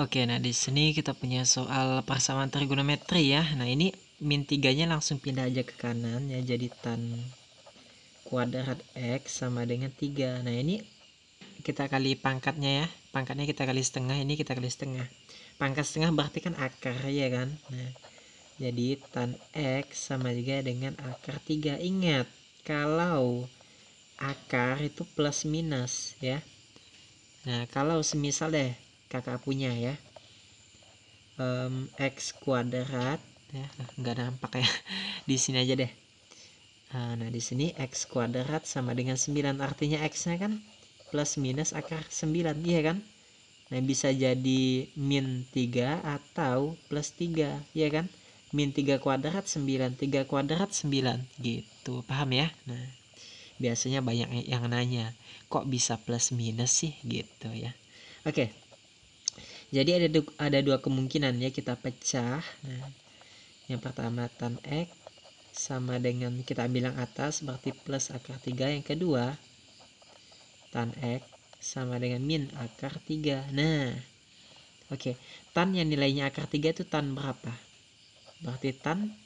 Oke, nah di sini kita punya soal persamaan trigonometri ya. Nah, ini min 3-nya langsung pindah aja ke kanan ya jadi tan kuadrat x sama dengan tiga. Nah, ini kita kali pangkatnya ya. Pangkatnya kita kali setengah, ini kita kali setengah. Pangkat setengah berarti kan akar ya kan. Nah, jadi tan x sama juga dengan akar tiga. Ingat, kalau akar itu plus minus ya. Nah, kalau semisal deh kakak punya ya um, x kuadrat ya nggak nampak ya di sini aja deh ah, nah di sini x kuadrat sama dengan 9 artinya x nya kan plus minus akar 9 iya kan nah bisa jadi min 3 atau plus 3 iya kan min 3 kuadrat 9 3 kuadrat 9 gitu paham ya nah biasanya banyak yang nanya kok bisa plus minus sih gitu ya oke jadi ada du ada dua kemungkinan ya kita pecah. Nah, yang pertama tan x sama dengan kita ambil bilang atas berarti plus akar 3. Yang kedua tan x sama dengan min akar 3. Nah, oke. Okay. Tan yang nilainya akar 3 itu tan berapa? Berarti tan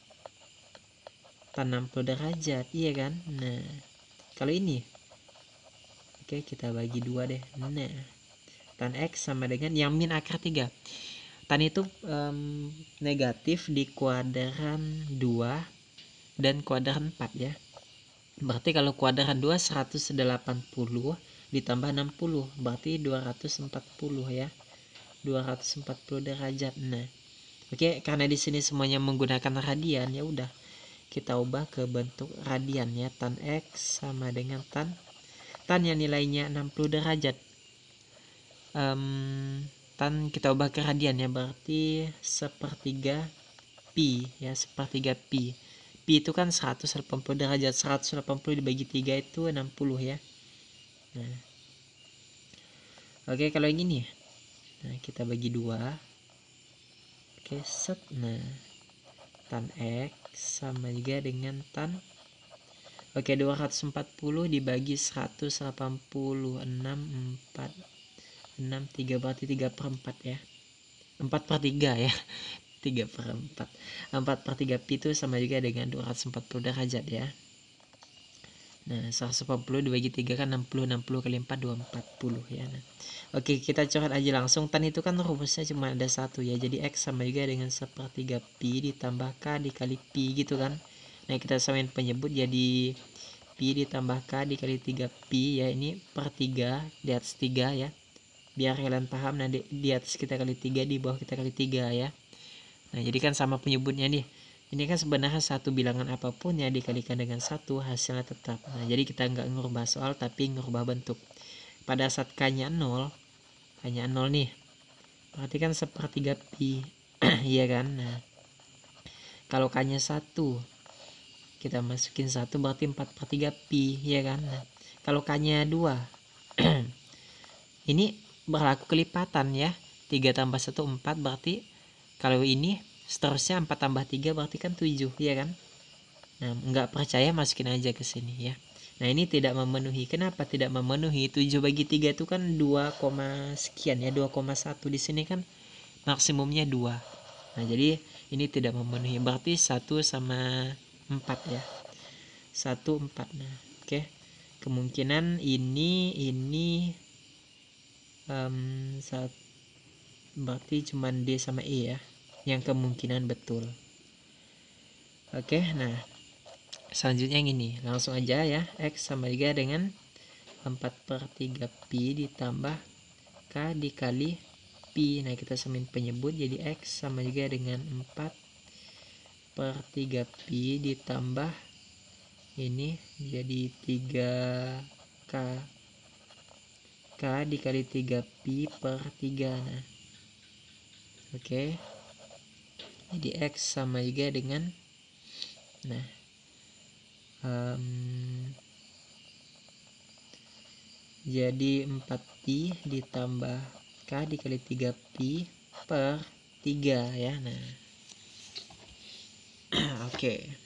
tan 60 derajat, iya kan? Nah, kalau ini oke okay, kita bagi dua deh. Nah, tan X sama dengan yang min akar 3 tan itu um, negatif di kuadran 2 dan kuadran 4 ya berarti kalau kuadran 2 180 ditambah 60 berarti 240 ya 240 derajat nah Oke, karena di sini semuanya menggunakan radian ya udah kita ubah ke bentuk radian ya tan x sama dengan tan tan yang nilainya 60 derajat um, tan kita ubah ke radian ya berarti sepertiga pi ya sepertiga pi pi itu kan 180 derajat 180 dibagi 3 itu 60 ya nah. oke kalau yang ini ya. nah kita bagi dua oke set nah tan x sama juga dengan tan oke 240 dibagi 180 6 4 6, 3 berarti 3 per 4 ya 4 per 3 ya 3 per 4 4 per 3 pi itu sama juga dengan 240 derajat ya Nah 140 dibagi 3 kan 60 60 kali 4 240 ya nah. Oke kita coret aja langsung Tan itu kan rumusnya cuma ada satu ya Jadi X sama juga dengan 1 per 3 pi ditambah K dikali pi gitu kan Nah kita samain penyebut jadi pi ditambah k dikali 3 pi ya ini per 3 di atas 3 ya biar kalian paham nanti di, atas kita kali tiga di bawah kita kali tiga ya nah jadi kan sama penyebutnya nih ini kan sebenarnya satu bilangan apapun ya dikalikan dengan satu hasilnya tetap nah jadi kita nggak ngubah soal tapi ngubah bentuk pada saat k nya nol k nih berarti kan sepertiga pi iya kan nah kalau k nya satu kita masukin satu berarti empat per 3 pi ya kan nah, kalau k nya 2 ini berlaku kelipatan ya. 3 tambah 1 4 berarti kalau ini seterusnya 4 tambah 3 berarti kan 7 ya kan. Nah nggak percaya masukin aja ke sini ya. Nah ini tidak memenuhi. Kenapa tidak memenuhi? 7 bagi 3 itu kan 2, sekian ya. 2,1 di sini kan maksimumnya 2. Nah jadi ini tidak memenuhi. Berarti 1 sama 4 ya. 1, 4. Nah oke. Okay. Kemungkinan ini, ini, um, saat berarti cuma D sama E ya yang kemungkinan betul oke okay, nah selanjutnya yang ini langsung aja ya X sama 3 dengan 4 per 3 Pi ditambah K dikali Pi nah kita semin penyebut jadi X sama juga dengan 4 per 3 Pi ditambah ini jadi 3K K dikali 3Pi per 3 nah. oke okay. jadi X sama juga dengan nah um, jadi 4Pi ditambah K dikali 3Pi per 3 ya nah oke okay.